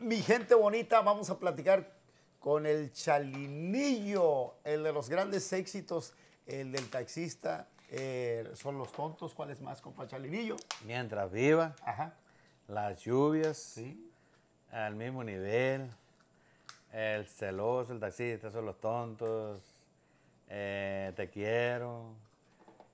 Mi gente bonita, vamos a platicar con el Chalinillo, el de los grandes éxitos, el del taxista, eh, son los tontos, ¿cuál es más, compa Chalinillo? Mientras viva, Ajá. las lluvias, ¿Sí? al mismo nivel, el celoso, el taxista, son los tontos, eh, te quiero,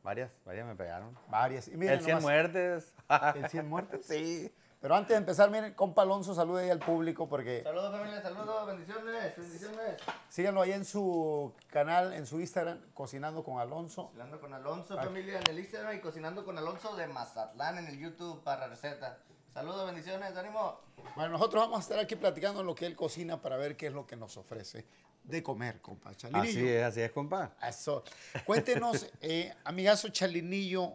Varias, varias me pegaron. Varias. el cien muertes. ¿El cien muertes? Sí. Pero antes de empezar, miren, compa Alonso, salude ahí al público porque... Saludos familia, saludos, bendiciones, bendiciones. Síganlo ahí en su canal, en su Instagram, Cocinando con Alonso. Cocinando con Alonso, familia, en el Instagram y Cocinando con Alonso de Mazatlán en el YouTube para recetas. Saludos, bendiciones, ánimo. Bueno, nosotros vamos a estar aquí platicando lo que él cocina para ver qué es lo que nos ofrece de comer, compa. Chalinillo. Así es, así es, compa. Eso. Cuéntenos, eh, amigazo Chalinillo,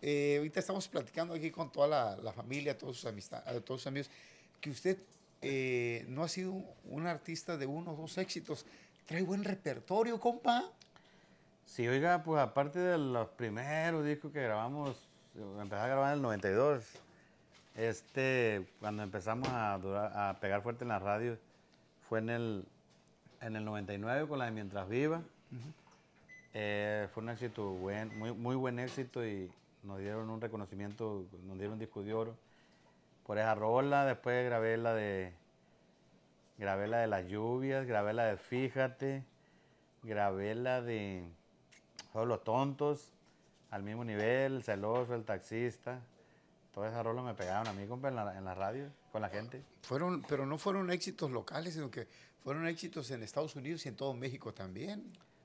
eh, ahorita estamos platicando aquí con toda la, familia, todos sus, amistades, eh, todos sus amigos, que usted eh, no ha sido un artista de uno o dos éxitos. Trae buen repertorio, compa. Sí, oiga, pues aparte de los primeros discos que grabamos, empezamos a grabar en el 92. Este, cuando empezamos a, pegar fuerte en la radio, fue en el, en el 99 con la de Mientras Viva. fue un éxito buen, muy, muy buen éxito y, nos dieron un reconocimiento, nos dieron un disco de oro por esa rola, después grabé la de grabé la de las lluvias, grabé la de Fíjate, grabé la de todos los tontos, al mismo nivel, el celoso, el taxista. Todas esas rolas me pegaron a mí, en la, en la radio, con la gente. Fueron, pero no fueron éxitos locales, sino que fueron éxitos en Estados Unidos y en todo México también.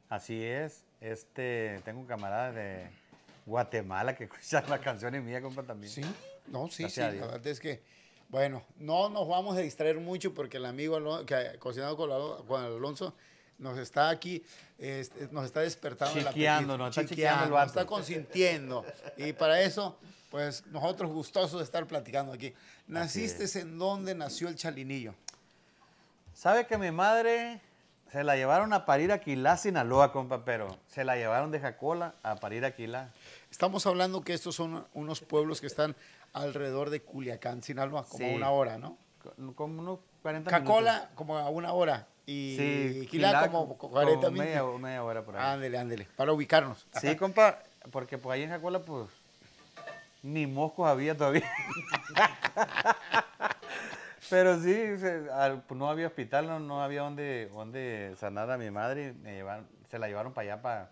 Así es. Este, tengo un camarada de, Guatemala, que escuchas las canciones mías, compa, también. Sí, no, sí, sí. La verdad es que, bueno, no nos vamos a distraer mucho porque el amigo que ha cocinado con, Alonso nos está aquí, este, nos está despertando. Chiqueando, nos está chiqueando, nos está consintiendo. y para eso, pues nosotros gustosos de estar platicando aquí. ¿Naciste en dónde nació el chalinillo? ¿Sabe que mi madre se la llevaron a parir Aquilá, Sinaloa, compa, pero se la llevaron de Jacola a parir a Estamos hablando que estos son unos pueblos que están alrededor de Culiacán, Sinaloa, como a una hora, ¿no? Como unos 40 minutos. ¿Jacola como a una hora. Y sí, Quilá, como, 40 como hora por ahí. Ándele, ándele, para ubicarnos. Sí, compa, porque por pues, ahí en Jacola, pues, ni moscos había todavía. Pero sí, pues, no había hospital, no, había donde, donde sanar a mi madre. se la llevaron para allá, para,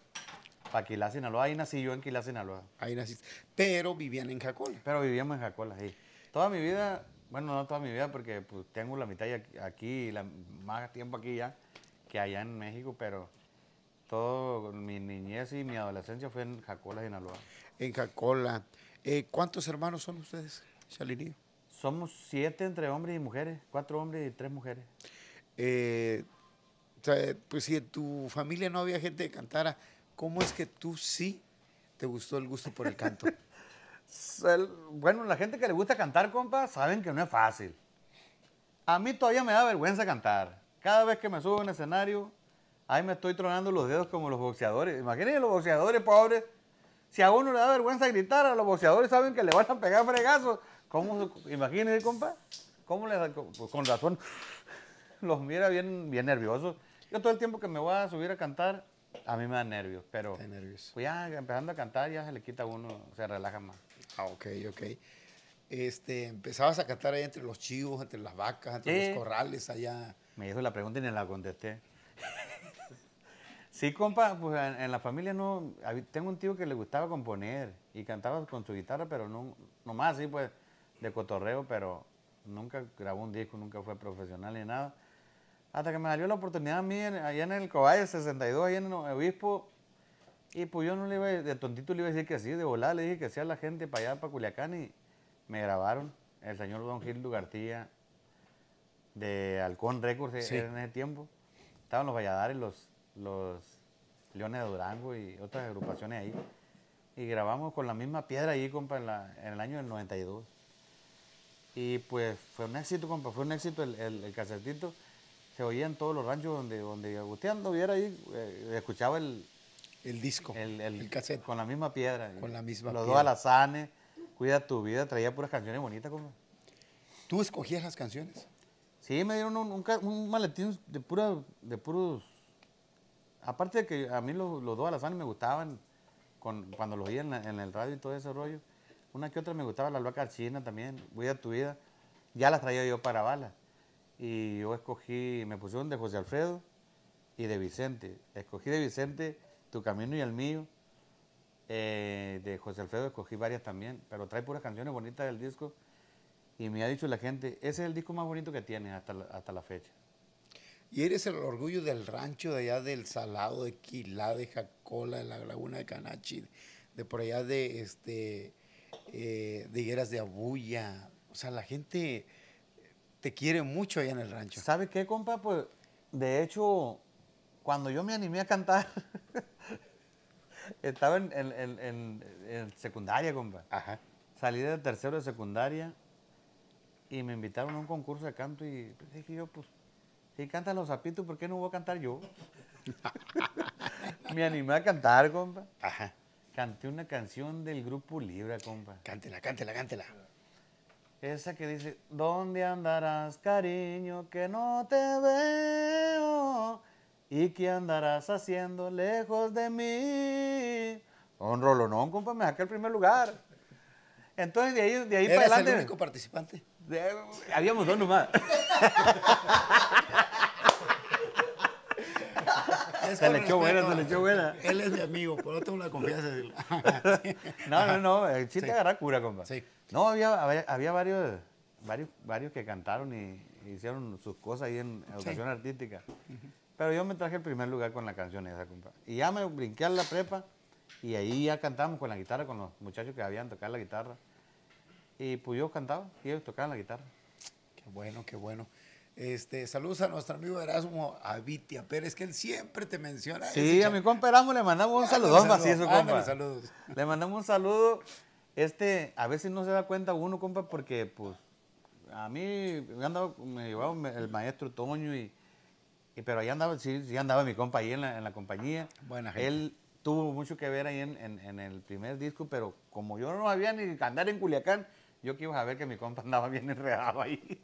para Quilá, Sinaloa. Ahí nací yo en Quilá, Sinaloa. Ahí naciste. Pero vivían en Jacola. Pero vivíamos en Jacola, sí. Toda mi vida, bueno, no toda mi vida, porque pues, tengo la mitad aquí, la, más tiempo aquí ya que allá en México, pero todo mi niñez y mi adolescencia fue en Jacola, Sinaloa. En Jacola. Eh, ¿Cuántos hermanos son ustedes, Chalirío? Somos siete entre hombres y mujeres, cuatro hombres y tres mujeres. Eh, pues si en tu familia no había gente que cantara, ¿cómo es que tú sí te gustó el gusto por el canto? bueno, la gente que le gusta cantar, compa, saben que no es fácil. A mí todavía me da vergüenza cantar. Cada vez que me subo a un escenario, ahí me estoy tronando los dedos como los boxeadores. Imagínense los boxeadores pobres. Si a uno le da vergüenza gritar, a los boxeadores saben que le van a pegar fregazos ¿Cómo, imagínese, compa, cómo les, pues con razón, los mira bien, bien nerviosos. Yo todo el tiempo que me voy a subir a cantar, a mí me da nervios, pero Pues ya empezando a cantar ya se le quita uno, se relaja más. Ah, ok, ok. Este, empezabas a cantar ahí entre los chivos, entre las vacas, entre los corrales allá. Me dijo la pregunta y ni la contesté. sí, compa, pues en, la familia no, tengo un tío que le gustaba componer y cantaba con su guitarra, pero no, nomás sí pues de cotorreo, pero nunca grabó un disco, nunca fue profesional ni nada. Hasta que me salió la oportunidad a mí allá en el Cobayo 62, allá en el Obispo. Y pues yo no le iba, de tontito le iba a decir que sí, de volada le dije que sí a la gente para allá, para Culiacán, y me grabaron. El señor Don Gildo García, de Halcón Records en ese tiempo. Estaban los Valladares, los, los Leones de Durango y otras agrupaciones ahí. Y grabamos con la misma piedra ahí, compa, en, en el año del 92. Y pues fue un éxito, compa, fue un éxito el, el, casetito. Se oía en todos los ranchos donde, donde viera ahí, eh, escuchaba el... disco, el, el Con la misma piedra. Con la misma los piedra. Los dos alazanes, Cuida tu vida, traía puras canciones bonitas, compa. ¿Tú escogías las canciones? Sí, me dieron un, maletín de, pura, de puros... Aparte de que a mí los, dos alazanes me gustaban con, cuando los oía en, en el radio y todo ese rollo una que otra me gustaba, la loca china también, Voy a tu vida. Ya las traía yo para bala. Y yo escogí, me pusieron de José Alfredo y de Vicente. Escogí de Vicente Tu Camino y el Mío. Eh, de José Alfredo escogí varias también, pero trae puras canciones bonitas del disco. Y me ha dicho la gente, ese es el disco más bonito que tiene hasta la, hasta la fecha. Y eres el orgullo del rancho de allá del Salado, de Quilá, de Jacola, de la Laguna de Canachi, de por allá de este eh, de higueras de abuya. O sea, la gente te quiere mucho allá en el rancho. ¿Sabe qué, compa? Pues, de hecho, cuando yo me animé a cantar, estaba en, secundaria, compa. Ajá. Salí del tercero de secundaria y me invitaron a un concurso de canto y pues, dije yo, pues, si cantan los zapitos, ¿por qué no voy a cantar yo? me animé a cantar, compa. Ajá. Canté una canción del grupo Libra, compa. Cántela, cántela, cántela. Esa que dice, ¿dónde andarás, cariño, que no te veo? ¿Y qué andarás haciendo lejos de mí? Un rolonón, compa, me saqué el primer lugar. Entonces, de ahí, de ahí para adelante. el único participante? habíamos dos nomás. se le echó buena, se le echó buena. Él es mi amigo, por no tengo la confianza de él. no, no, no, sí, chiste agarra cura, compa. Sí. No, había, varios, varios, varios que cantaron y, hicieron sus cosas ahí en educación artística. Pero yo me traje el primer lugar con la canción esa, compa. Y ya me brinqué a la prepa y ahí ya cantamos con la guitarra, con los muchachos que habían tocado la guitarra. Y pues yo cantaba y ellos tocaban la guitarra. Qué bueno, qué bueno. Este, saludos a nuestro amigo Erasmo Avitia Pérez, que él siempre te menciona. Sí, a mi compa Erasmo le mandamos un saludo, Le mandamos un saludo. Este, a veces no se da cuenta uno, compa, porque pues a mí me andaba, me llevaba el maestro Toño y, pero ahí andaba, sí, andaba mi compa ahí en la, compañía. Él tuvo mucho que ver ahí en, el primer disco, pero como yo no había ni andar en Culiacán, yo que iba a ver que mi compa andaba bien enredado ahí.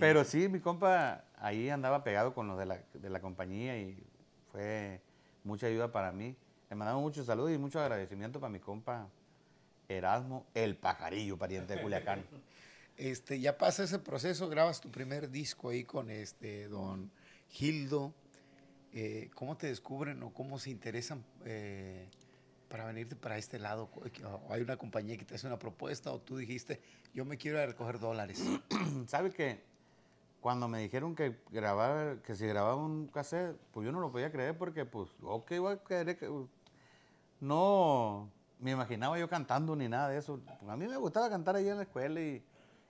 Pero sí, mi compa ahí andaba pegado con los de la, compañía y fue mucha ayuda para mí. Le mandamos muchos saludos y mucho agradecimiento para mi compa Erasmo, el pajarillo, pariente de Culiacán. Este, ya pasa ese proceso, grabas tu primer disco ahí con este don Gildo. Eh, ¿Cómo te descubren o cómo se interesan eh, para venirte para este lado? O hay una compañía que te hace una propuesta o tú dijiste, yo me quiero recoger dólares. ¿Sabe que Cuando me dijeron que que si grababa un cassette, pues yo no lo podía creer porque, pues, ok, voy a creer que... No me imaginaba yo cantando ni nada de eso. A mí me gustaba cantar allá en la escuela y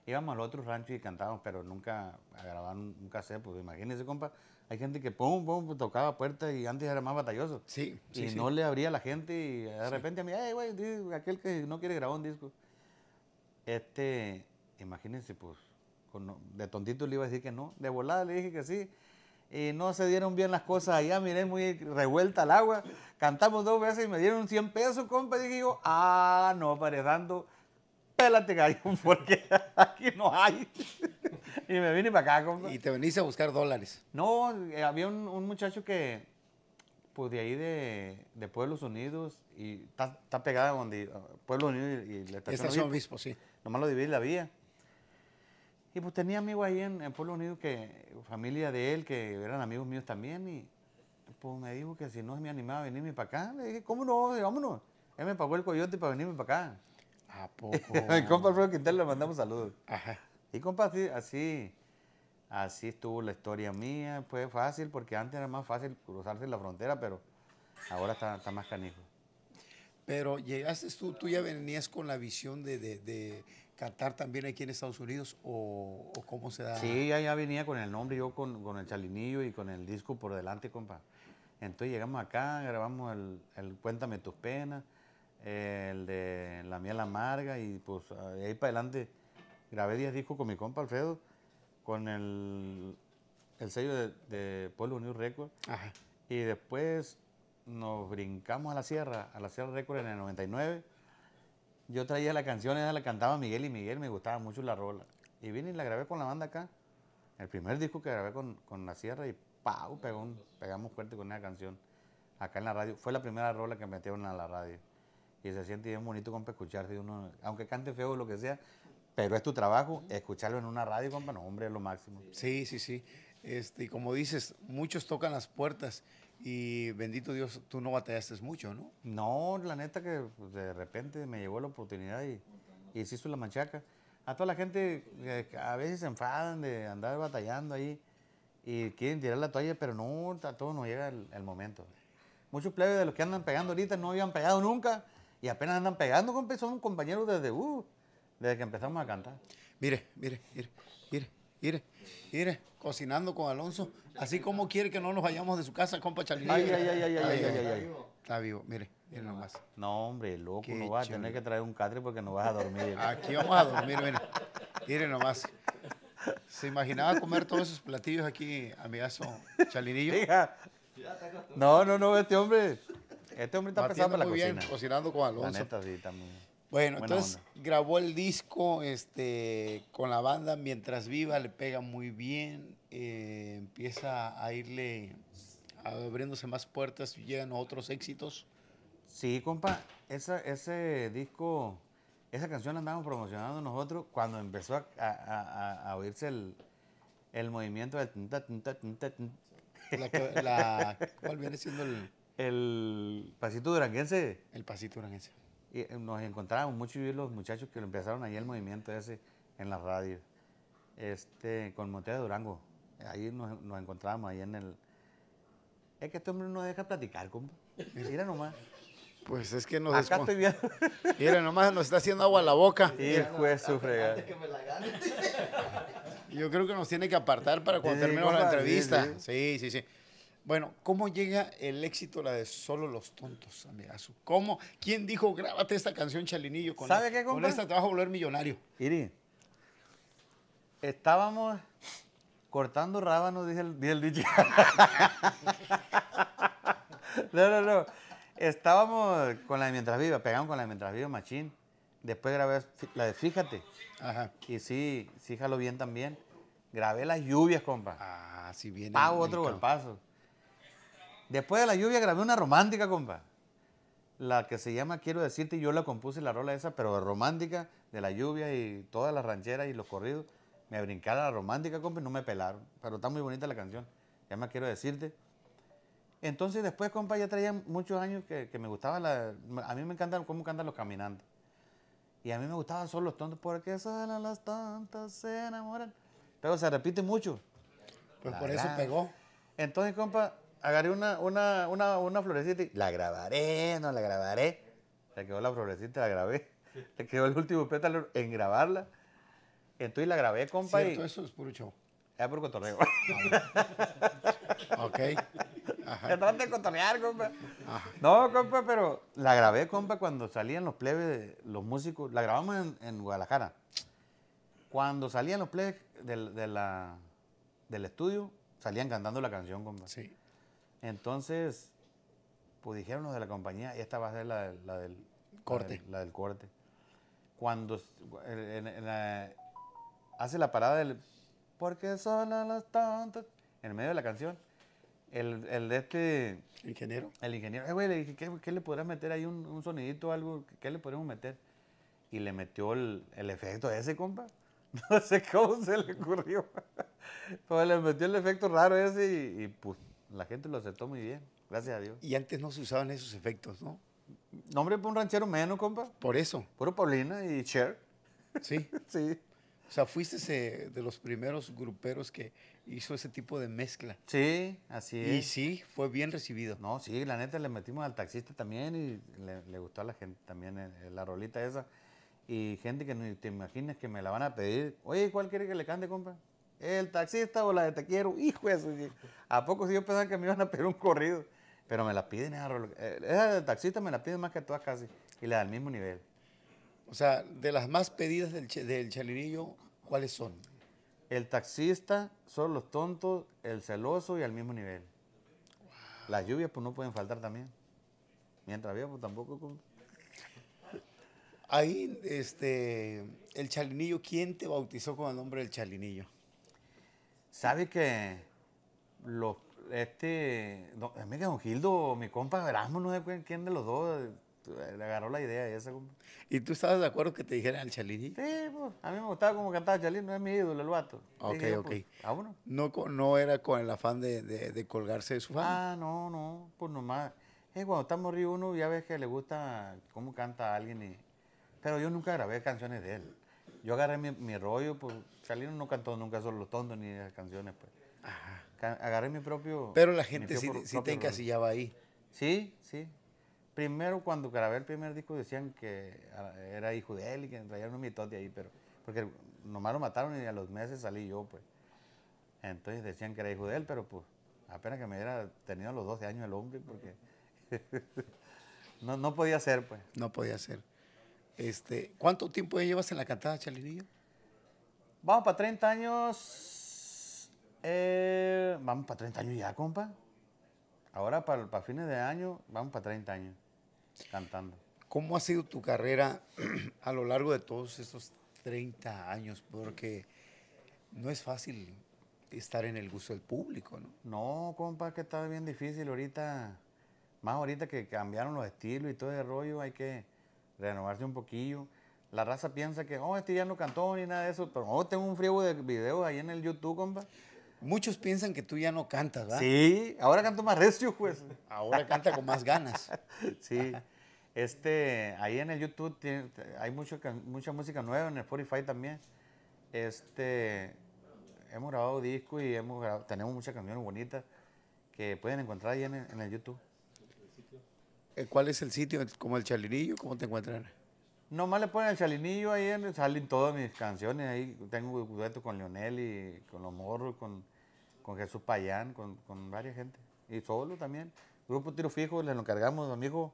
íbamos al otro rancho y cantábamos, pero nunca a grabar un cassette, pues imagínese, compa, hay gente que pum, pum, pues, tocaba puertas y antes era más batalloso. Sí, sí Y no le abría a la gente y de repente a mí, hey, güey, aquel que no quiere grabar un disco. Este, imagínense, pues, de tontito le iba a decir que no, de volada le dije que sí. Y no se dieron bien las cosas allá, miré muy revuelta el agua. Cantamos dos veces y me dieron 100 pesos, compa. Y dije yo, ah, no, paredando, pelate gallo, porque aquí no hay. y me vine para acá, compa. Y te venís a buscar dólares. No, eh, había un, muchacho que, pues de ahí de, de Pueblos Unidos, y está, pegada donde ah, Pueblos Unidos y, la estación, estación Obispo. sí. Nomás lo dividí la vía. Y pues tenía amigos ahí en, en Pueblos Unidos, que, familia de él, que eran amigos míos también, y pues me dijo que si no me animaba a venirme para acá, le dije, ¿cómo no? Vámonos. Él me pagó el coyote para venirme para acá. ¿A poco? Mi compa Alfredo Quintel le mandamos saludos. Ajá. Y compa, así, así estuvo la historia mía. Fue fácil, porque antes era más fácil cruzarse la frontera, pero ahora está, está más canijo. Pero llegaste tú, tú ya venías con la visión de, de, cantar también aquí en Estados Unidos o, cómo se da. Sí, ya, venía con el nombre, yo con, con, el chalinillo y con el disco por delante, compa. Entonces llegamos acá, grabamos el, el Cuéntame tus penas, el de La miel amarga y pues ahí para adelante grabé 10 discos con mi compa Alfredo, con el, el sello de, de Pueblo Unido Records. Y después nos brincamos a la Sierra, a la Sierra Records en el 99. Yo traía la canción, esa la cantaba Miguel y Miguel me gustaba mucho la rola. Y vine y la grabé con la banda acá. El primer disco que grabé con, con la Sierra y ¡pau! pegamos fuerte con esa canción acá en la radio. Fue la primera rola que metieron a la radio. Y se siente bien bonito compa escucharse uno, aunque cante feo o lo que sea, pero es tu trabajo, escucharlo en una radio, compa, hombre, es lo máximo. Sí, sí, sí. Este, y como dices, muchos tocan las puertas y bendito Dios, tú no batallaste mucho, ¿no? No, la neta que pues, de repente me llegó la oportunidad y, y la machaca. A toda la gente eh, a veces se enfadan de andar batallando ahí y quieren tirar la toalla, pero no, a todos nos llega el, momento. Muchos plebes de los que andan pegando ahorita no habían pegado nunca y apenas andan pegando, compa, son compañeros desde... Uh, desde que empezamos a cantar. Mire, mire, mire, mire, mire, mire, cocinando con Alonso, así como quiere que no nos vayamos de su casa, compa Chalinillo. Ay, ay, ay, ay, ay, ay, ay, Está vivo, mire, mire nomás. No, hombre, loco, no vas a tener que traer un catre porque no vas a dormir. Aquí vamos a dormir, mire, mire nomás. ¿Se imaginaba comer todos esos platillos aquí, amigazo Chalinillo? No, no, no, este hombre, este hombre está pesado para la muy bien, cocinando con Alonso. La neta, sí, también. Bueno, entonces grabó el disco este, con la banda Mientras Viva, le pega muy bien, eh, empieza a irle abriéndose más puertas llegan otros éxitos. Sí, compa, ese disco, esa canción la andamos promocionando nosotros cuando empezó a, oírse el, movimiento del... ¿Cuál viene siendo el...? El pasito duranguense. El pasito duranguense y eh, nos encontramos mucho y los muchachos que empezaron ahí el movimiento ese en la radio, este, con Monte de Durango. Ahí nos, encontramos, ahí en el... Es que este hombre no deja platicar, compa. Mira nomás. Pues es que nos... Acá Mira nomás, nos está haciendo agua a la boca. Y el juez Yo creo que nos tiene que apartar para cuando terminemos la entrevista. sí. sí. sí. Bueno, ¿cómo llega el éxito la de Solo los Tontos, amigazo? ¿Cómo? ¿Quién dijo, grábate esta canción, Chalinillo? Con ¿Sabe qué, Con esta te vas a volver millonario. Iri, estábamos cortando rábanos, dice el, DJ. no, no, no. Estábamos con la de Mientras Viva, pegamos con la de Mientras Viva, machín. Después grabé la de Fíjate. Ajá. Y sí, sí, jalo bien también. Grabé las lluvias, compa. Ah, sí, bien. Ah, otro golpazo. Después de la lluvia grabé una romántica, compa. La que se llama Quiero decirte, yo la compuse la rola esa, pero romántica, de la lluvia y todas las rancheras y los corridos. Me brincaba la romántica, compa, y no me pelaron. Pero está muy bonita la canción. Ya me quiero decirte. Entonces después, compa, ya traía muchos años que, me gustaba la... A mí me encanta cómo cantan los caminantes. Y a mí me gustaban solo los tontos, porque salen las tantas se enamoran. Pero se repite mucho. Pues por eso pegó. Entonces, compa, agarré una, una, florecita y la grabaré, no la grabaré. Le quedó la florecita, la grabé. Le quedó el último pétalo en grabarla. Entonces la grabé, compa. Cierto, y... eso es puro show. Era puro cotorreo. ok. de cotorrear, compa. No, compa, pero la grabé, compa, cuando salían los plebes, los músicos. La grabamos en, en Guadalajara. Cuando salían los plebes del estudio, salían cantando la canción, compa. Sí. Entonces, pues dijeron los de la compañía, y esta va a ser la, del corte. La del, corte. Cuando hace la parada del... Porque son los tontos, En medio de la canción, el, de este... Ingeniero. El ingeniero. Eh, güey, le dije, ¿qué, le podrás meter ahí? Un, un sonidito algo? ¿Qué le podemos meter? Y le metió el, efecto efecto ese, compa. No sé cómo se le ocurrió. Pues, le metió el efecto raro ese y, y pues la gente lo aceptó muy bien, gracias a Dios. Y antes no se usaban esos efectos, ¿no? Nombre por un ranchero menos, compa. Por eso. Puro Paulina y Cher. Sí. sí. O sea, fuiste de los primeros gruperos que hizo ese tipo de mezcla. Sí, así es. Y sí, fue bien recibido. No, sí, la neta le metimos al taxista también y le, gustó a la gente también eh, eh, la rolita esa. Y gente que no te imaginas que me la van a pedir. Oye, ¿cuál quiere que le cante, compa? El taxista o la de te quiero, hijo eso. ¿A poco si yo pensaba que me iban a pedir un corrido? Pero me la piden, esa, eh, del taxista me la piden más que todas casi. Y la del mismo nivel. O sea, de las más pedidas del, del ¿cuáles son? El taxista, son los tontos, el celoso y al mismo nivel. Las lluvias pues no pueden faltar también. Mientras había pues tampoco. Ahí, este, el chalinillo, ¿quién te bautizó con el nombre del chalinillo? Sabes que los, este, a es que don Gildo, mi compa Erasmo, no sé quién de los dos le agarró la idea esa, compa. ¿Y tú estabas de acuerdo que te dijeran al Chalini? Sí, pues, a mí me gustaba como cantaba Chalini, no es mi ídolo el vato. Ok, ok. Pues, ah, uno. No, no era con el afán de, de, colgarse de su fan. Ah, no, no, pues nomás. Es cuando está morrido uno, ya ves que le gusta cómo canta a alguien. Y... Pero yo nunca grabé canciones de él yo agarré mi, rollo, pues Chalino no cantó nunca solo los tontos ni las canciones, pues. Agarré mi propio. Pero la gente sí, te encasillaba ahí. Sí, sí. Primero, cuando grabé el primer disco, decían que ah, era hijo de él y que traían un mitote ahí, pero. Porque nomás lo mataron y a los meses salí yo, pues. Entonces decían que era hijo de él, pero pues apenas que me hubiera tenido a los 12 años el hombre, porque. no, no podía ser, pues. No podía ser. Este, ¿Cuánto tiempo ya llevas en la cantada, Chalinillo? Vamos para 30 años. Eh, vamos para 30 años ya, compa. Ahora para, para fines de año, vamos para 30 años cantando. ¿Cómo ha sido tu carrera a lo largo de todos estos 30 años? Porque no es fácil estar en el gusto del público, ¿no? No, compa, que está bien difícil ahorita. Más ahorita que cambiaron los estilos y todo ese rollo, hay que renovarse un poquillo. La raza piensa que, oh, este ya no cantó ni nada de eso, pero oh, tengo un friego de videos ahí en el YouTube, compa. Muchos piensan que tú ya no cantas, ¿verdad? Sí, ahora canto más recio, juez. Pues. Ahora canta con más ganas. sí. Este, ahí en el YouTube hay mucho, mucha música nueva, en el Spotify también. Este, hemos grabado disco y hemos tenemos muchas canciones bonitas que pueden encontrar ahí en el YouTube. Eh, ¿Cuál es el sitio? ¿Como el Chalinillo? ¿Cómo te encuentran? Nomás le ponen el Chalinillo, ahí salen todas mis canciones. Ahí tengo dueto con Leonel y con los morros, con, Jesús Payán, con, varias gente. Y solo también. Grupo Tiro Fijo, le lo encargamos, amigo.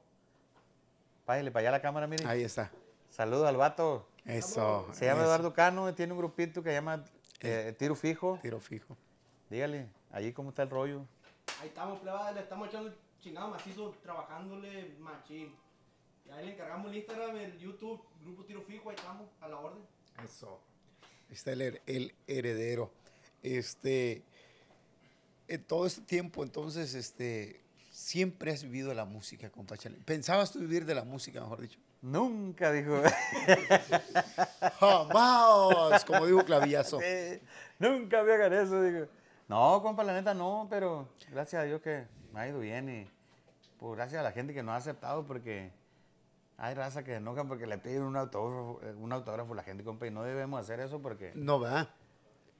hijo. para allá la cámara, mire. Ahí está. Saludos al vato. Eso. Se llama Eduardo Cano, tiene un grupito que se llama eh, Tiro Fijo. Tiro Fijo. Dígale, allí cómo está el rollo. Ahí estamos, plebada, le estamos echando chingado macizo trabajándole machín. Y ahí le encargamos el Instagram, el YouTube, Grupo Tiro Fijo, ahí estamos, a la orden. Eso. Está el, heredero. Este, en todo este tiempo, entonces, este, siempre has vivido la música, compadre. ¿Pensabas tú vivir de la música, mejor dicho? Nunca, dijo. ¡Jamás! Como dijo Clavillazo. nunca había ganado eso, dijo. No, compa, la neta no, pero gracias a Dios que me ha ido bien y pues gracias a la gente que nos ha aceptado porque hay raza que enojan porque le piden un autógrafo, eh, un autógrafo a la gente, compa, y no debemos hacer eso porque... No va.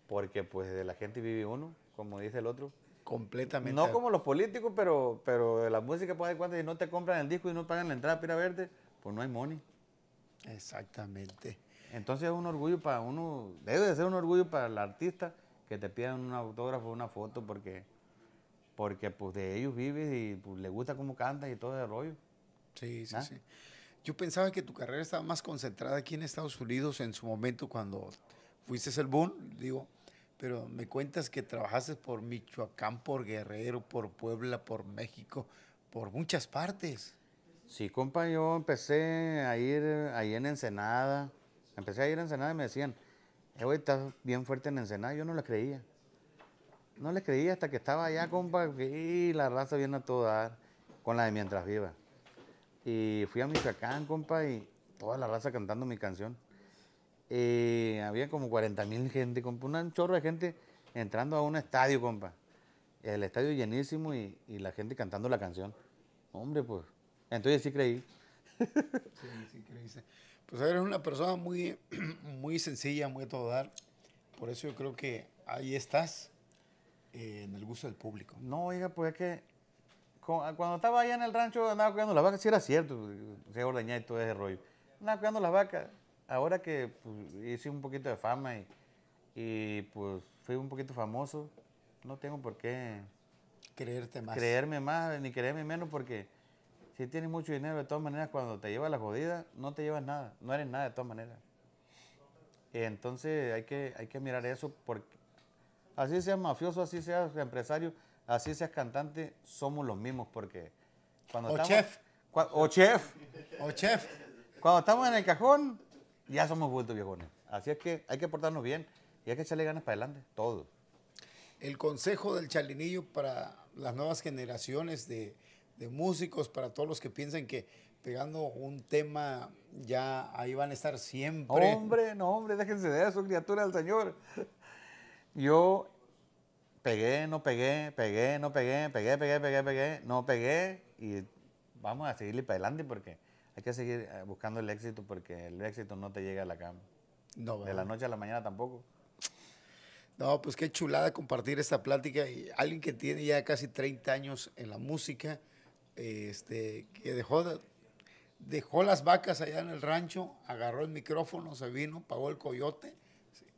Porque pues de la gente vive uno, como dice el otro. Completamente. No como los políticos, pero, pero de la música, pues de cuenta, si no te compran el disco y no pagan la entrada para ir a verte, pues no hay money. Exactamente. Entonces es un orgullo para uno, debe de ser un orgullo para el artista que te pidan un autógrafo, una foto, porque, porque pues de ellos vives y pues, le gusta cómo cantas y todo ese rollo. Sí, sí, ¿Ah? sí. Yo pensaba que tu carrera estaba más concentrada aquí en Estados Unidos en su momento cuando fuiste el boom, digo, pero me cuentas que trabajaste por Michoacán, por Guerrero, por Puebla, por México, por muchas partes. Sí, compa, yo empecé a ir ahí en Ensenada, empecé a ir a Ensenada y me decían, güey está bien fuerte en escenario, yo no les creía. No les creía hasta que estaba allá, compa, y la raza viene a todo con la de Mientras Viva. Y fui a Michoacán, compa, y toda la raza cantando mi canción. Y había como 40 mil gente, compa, un chorro de gente entrando a un estadio, compa. El estadio llenísimo y, la gente cantando la canción. Hombre, pues. Entonces sí creí. sí, sí pues eres una persona muy, muy sencilla, muy a todo dar. Por eso yo creo que ahí estás eh, en el gusto del público. No, oiga, pues es que ah, cuando estaba allá en el rancho andaba cuidando las vacas, sí era cierto, pues, se ordeñaba y todo ese rollo. Andaba cuidando las vacas. Ahora que pues, hice un poquito de fama y, y pues fui un poquito famoso, no tengo por qué creerte más. Creerme más, ni creerme menos, porque si tienes mucho dinero, de todas maneras, cuando te lleva la jodida, no te llevas nada, no eres nada de todas maneras. Entonces hay que, hay que mirar eso, porque así seas mafioso, así seas empresario, así seas cantante, somos los mismos, porque cuando o Chef. o chef. O chef. Cuando estamos en el cajón, ya somos vueltos viejones. Así es que hay que portarnos bien y hay que echarle ganas para adelante, todo. El consejo del chalinillo para las nuevas generaciones de de músicos, para todos los que piensan que pegando un tema ya ahí van a estar siempre. Hombre, no, hombre, déjense de eso, criatura del Señor. Yo pegué, no pegué, pegué, no pegué, pegué, pegué, pegué, pegué, no pegué y vamos a seguirle para adelante porque hay que seguir eh, buscando el éxito porque el éxito no te llega a la cama. de la noche a la mañana tampoco. No, pues qué chulada compartir esta plática y alguien que tiene ya casi 30 años en la música este, que dejó, dejó las vacas allá en el rancho, agarró el micrófono, se vino, pagó el coyote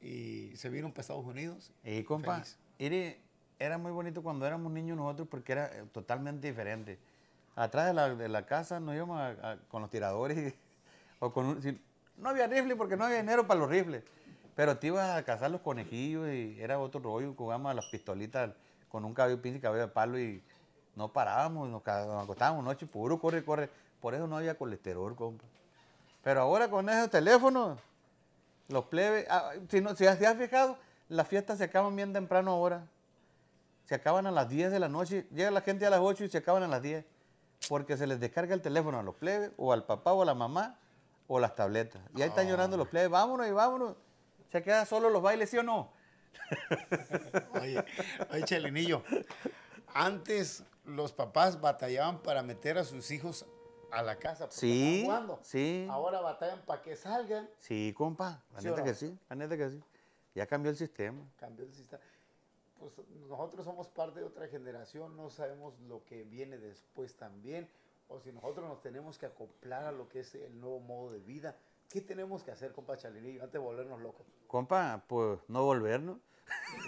y se vino para Estados Unidos. Y compa, era muy bonito cuando éramos niños nosotros porque era eh, totalmente diferente. Atrás de la, casa nos íbamos con los tiradores o con no había rifle porque no había dinero para los rifles. Pero te ibas a cazar los conejillos y era otro rollo, jugábamos a las pistolitas con un cabello pinche y cabello de palo y no parábamos, nos, acostábamos noche puro, corre, corre. Por eso no había colesterol, compa. Pero ahora con esos teléfonos, los plebes, ah, si, no, si has, fijado, las fiestas se acaban bien temprano ahora. Se acaban a las 10 de la noche, llega la gente a las 8 y se acaban a las 10. Porque se les descarga el teléfono a los plebes, o al papá, o a la mamá, o las tabletas. Y ahí están llorando los plebes, vámonos y vámonos. Se quedan solo los bailes, ¿sí o no? oye, oye, Chelinillo, antes los papás batallaban para meter a sus hijos a la casa. sí, sí. Ahora batallan para que salgan. Sí, compa, la neta que sí, la neta que sí. Ya cambió el sistema. Cambió el sistema. Pues nosotros somos parte de otra generación, no sabemos lo que viene después también, o si nosotros nos tenemos que acoplar a lo que es el nuevo modo de vida. ¿Qué tenemos que hacer, compa Chalinillo, antes de volvernos locos? Compa, pues no volvernos.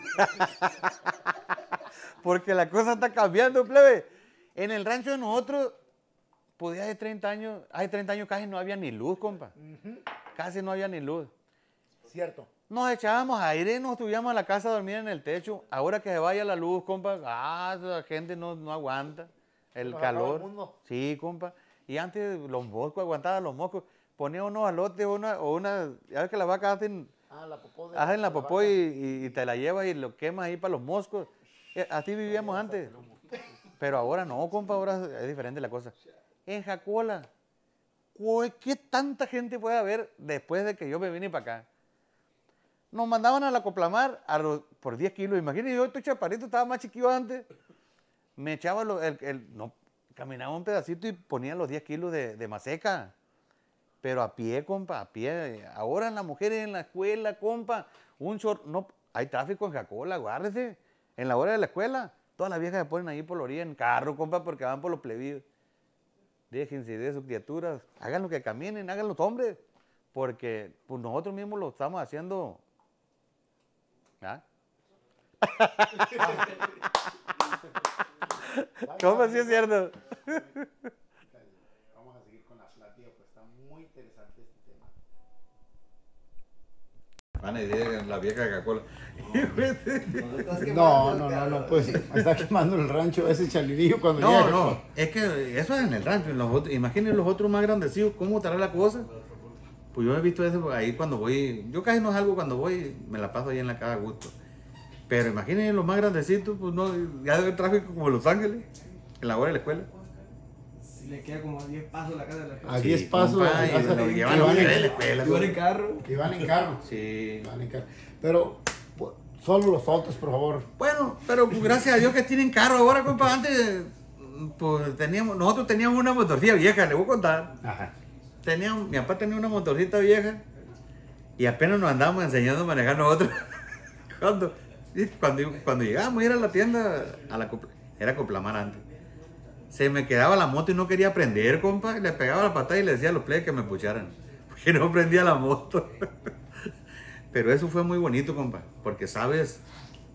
Porque la cosa está cambiando, plebe. En el rancho de nosotros, podía pues, hace 30 años, hace 30 años casi no había ni luz, compa. Casi no había ni luz. Cierto. Nos echábamos aire y nos tuvíamos a la casa a dormir en el techo. Ahora que se vaya la luz, compa, ah, la gente no, no aguanta el calor. Sí, compa. Y antes los moscos, aguantaban los moscos. Ponía unos alotes o una, ya ves que ah, hacen, la popó hacen la, popó y, y, te la llevas y lo quemas ahí para los moscos. Eh, Así vivíamos antes. Pero ahora no, compa, ahora es diferente la cosa. En Jacola, ¿qué tanta gente puede haber después de que yo me vine para acá? Nos mandaban a la Coplamar por 10 kilos. Imagínense, yo tu chaparrito, estaba más chiquillo antes. Me echaba el, no, caminaba un pedacito y ponía los 10 kilos de, de maseca. Pero a pie, compa, a pie. Ahora las mujeres en la escuela, compa, un short, no, hay tráfico en Jacola, guárdese. En la hora de la escuela, todas las viejas se ponen ahí por la orilla en carro, compa, porque van por los plebiscitos. Déjense de sus criaturas, hagan lo que caminen, hagan los hombres, porque pues, nosotros mismos lo estamos haciendo. ¿Ah? ¿Cómo así es cierto? Van a ir en la vieja Coca-Cola. No, no, no, no, pues está quemando el rancho ese chalirillo cuando No, llega. no, es que eso es en el rancho. los otros, imaginen los otros más grandecitos, ¿cómo estará la cosa? Pues yo he visto eso ahí cuando voy. Yo casi no salgo cuando voy, me la paso ahí en la casa a gusto. Pero imaginen los más grandecitos, pues no, ya el tráfico como Los Ángeles, en la hora de la escuela le queda como a 10 pasos la casa de la escuela. A 10 pasos la casa en carro. van en carro. Sí. en carro. Pero solo los autos, por favor. Bueno, pero pues, gracias a Dios que tienen carro ahora, compa. Antes, pues teníamos, nosotros teníamos una motorcita vieja, le voy a contar. Ajá. Teníamos, mi papá tenía una motorcita vieja y apenas nos andábamos enseñando a manejar nosotros. cuando, cuando, cuando llegábamos a ir a la tienda, a la, era Coplamar antes se me quedaba la moto y no quería prender, compa. le pegaba la patada y le decía a los players que me pucharan. Porque no prendía la moto. Pero eso fue muy bonito, compa. Porque sabes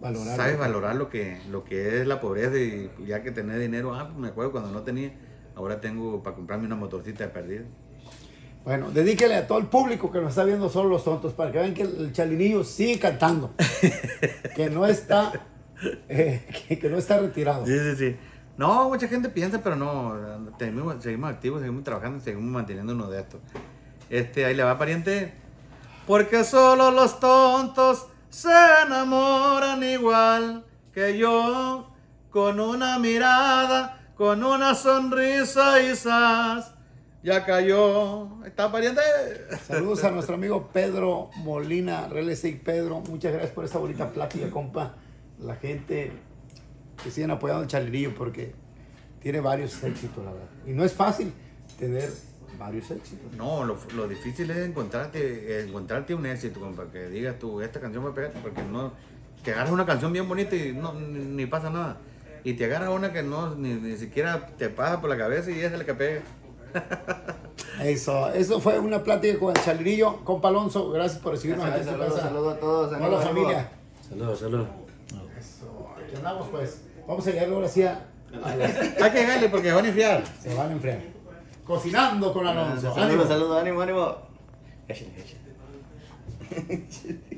valorar, valorar lo que, lo que es la pobreza. Y ya que tener dinero, ah, me acuerdo cuando no tenía. Ahora tengo para comprarme una motorcita de perdida. Bueno, dedíquele a todo el público que nos está viendo solo los tontos para que vean que el chalinillo sigue cantando. que no está eh, que no está retirado. Sí, sí, sí. No, mucha gente piensa, pero no, seguimos, activos, seguimos trabajando, seguimos manteniendo uno de estos. Este, ahí le va, pariente. Porque solo los tontos se enamoran igual que yo, con una mirada, con una sonrisa y sas. Ya cayó. Está pariente. Saludos a nuestro amigo Pedro Molina, Real Estate Pedro. Muchas gracias por esta bonita plática, compa. La gente que sigan apoyando al Chalirillo, porque tiene varios éxitos, la verdad. Y no es fácil tener varios éxitos. No, lo, lo difícil es encontrarte, encontrarte un éxito, compa, que digas tú, esta canción me pega, porque no, te agarras una canción bien bonita y no, ni, pasa nada. Y te agarras una que no, ni, siquiera te pasa por la cabeza y es la que pega. Eso, eso fue una plática con el Chalirillo, con Palonso. Gracias por recibirnos. Saludos, saludos, a todos. Saludos, familia. Saludos, saludos vamos pues. Vamos a llegar ahora sí a. la Hay que llegarle porque van a enfriar. Se van a enfriar. Cocinando con Alonso. ánimo, saludos, ánimo, ánimo.